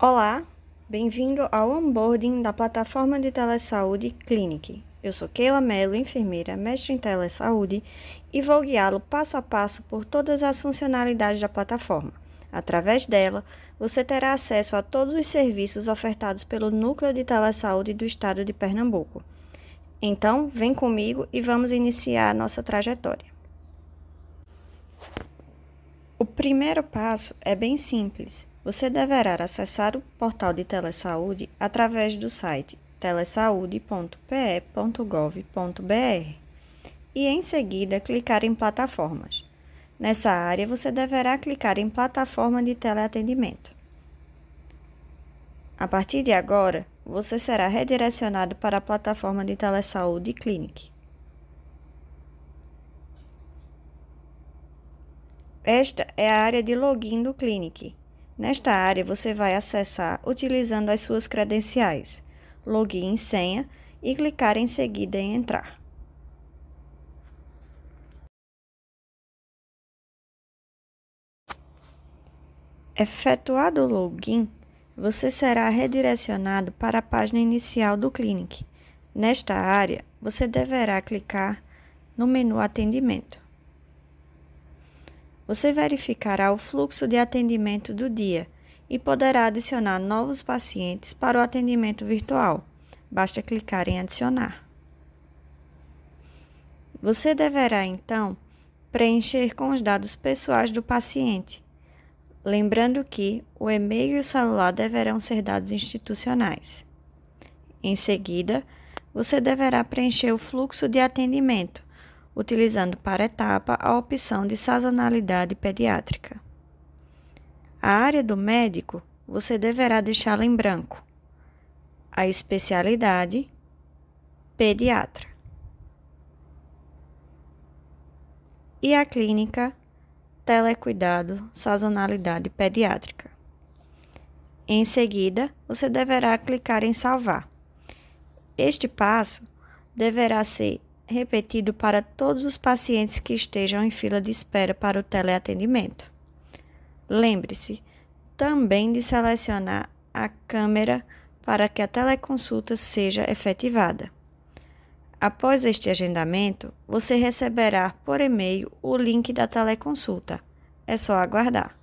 Olá, bem-vindo ao onboarding da plataforma de telesaúde Clinic. Eu sou Keila Mello, enfermeira, mestre em telesaúde, e vou guiá-lo passo a passo por todas as funcionalidades da plataforma. Através dela, você terá acesso a todos os serviços ofertados pelo Núcleo de Telesaúde do Estado de Pernambuco. Então, vem comigo e vamos iniciar a nossa trajetória. O primeiro passo é bem simples. Você deverá acessar o portal de telesaúde através do site telesaude.pe.gov.br e em seguida clicar em plataformas. Nessa área você deverá clicar em plataforma de teleatendimento. A partir de agora, você será redirecionado para a plataforma de telesaúde Clinic. Esta é a área de login do Clinic. Nesta área, você vai acessar utilizando as suas credenciais, login e senha, e clicar em seguida em entrar. Efetuado o login, você será redirecionado para a página inicial do Clinic. Nesta área, você deverá clicar no menu Atendimento. Você verificará o fluxo de atendimento do dia e poderá adicionar novos pacientes para o atendimento virtual. Basta clicar em adicionar. Você deverá então preencher com os dados pessoais do paciente, lembrando que o e-mail e o celular deverão ser dados institucionais. Em seguida, você deverá preencher o fluxo de atendimento, utilizando para etapa a opção de sazonalidade pediátrica. A área do médico você deverá deixá-la em branco. A especialidade pediatra. E a clínica telecuidado sazonalidade pediátrica. Em seguida, você deverá clicar em salvar. Este passo deverá ser repetido para todos os pacientes que estejam em fila de espera para o teleatendimento. Lembre-se também de selecionar a câmera para que a teleconsulta seja efetivada. Após este agendamento, você receberá por e-mail o link da teleconsulta. É só aguardar.